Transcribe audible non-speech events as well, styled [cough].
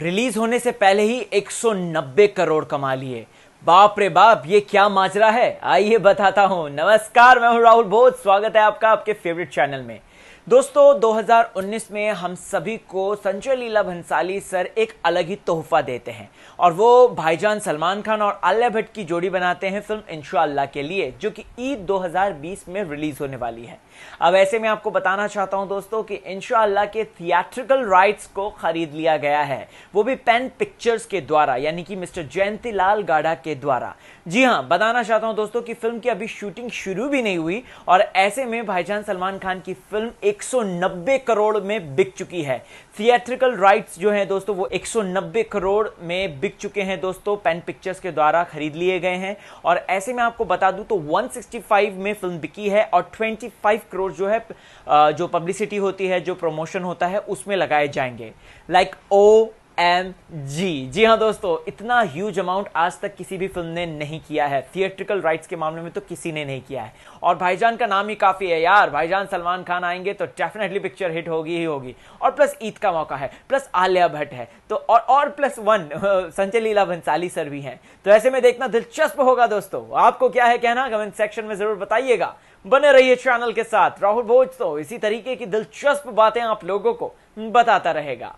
release होने से पहले ही 190 करोड़ कमा लिए बाप रे बाप ये क्या माजरा है आइए बताता हूं नमस्कार मैं हूं राहुल बोध स्वागत है आपका आपके फेवरेट चैनल में दोस्तों 2019 में हम सभी को संजय लीला भंसाली सर एक अलग ही तोहफा देते हैं और वो भाईजान सलमान खान और आलिया भट्ट की जोड़ी बनाते हैं फिल्म इंशाला के लिए जो कि ईद 2020 में रिलीज होने वाली है अब ऐसे में आपको बताना चाहता हूं दोस्तों कि इंशाला के थिएट्रिकल राइट्स को खरीद लिया गया है वो भी पेन पिक्चर्स के द्वारा यानी कि मिस्टर जयंती लाल गाढ़ा के द्वारा जी हाँ बताना चाहता हूँ दोस्तों की फिल्म की अभी शूटिंग शुरू भी नहीं हुई और ऐसे में भाईजान सलमान खान की फिल्म एक 190 करोड़ में बिक चुकी है थिएट्रिकल राइट्स जो हैं दोस्तों वो 190 करोड़ में बिक चुके हैं दोस्तों पेन पिक्चर्स के द्वारा खरीद लिए गए हैं और ऐसे में आपको बता दूं तो 165 में फिल्म बिकी है और 25 करोड़ जो है जो पब्लिसिटी होती है जो प्रमोशन होता है उसमें लगाए जाएंगे like like, O M G जी हाँ दोस्तों इतना ह्यूज अमाउंट आज तक किसी भी फिल्म ने नहीं किया है थिएट्रिकल राइट्स के मामले में तो किसी ने नहीं किया है और भाईजान का नाम ही काफ़ी है यार भाईजान सलमान खान आएंगे तो डेफिनेटली पिक्चर हिट होगी ही होगी और प्लस ईद का मौका है प्लस आलिया भट्ट है तो और और plus one [laughs] Sanjay Leela Bhansali sir भी हैं तो ऐसे में देखना दिलचस्प होगा दोस्तों आपको क्या है कहना कमेंट सेक्शन में ज़रूर बताइएगा बने रहिए चैनल के साथ राहुल भोज तो इसी तरीके की दिलचस्प बातें आप लोगों को बताता रहेगा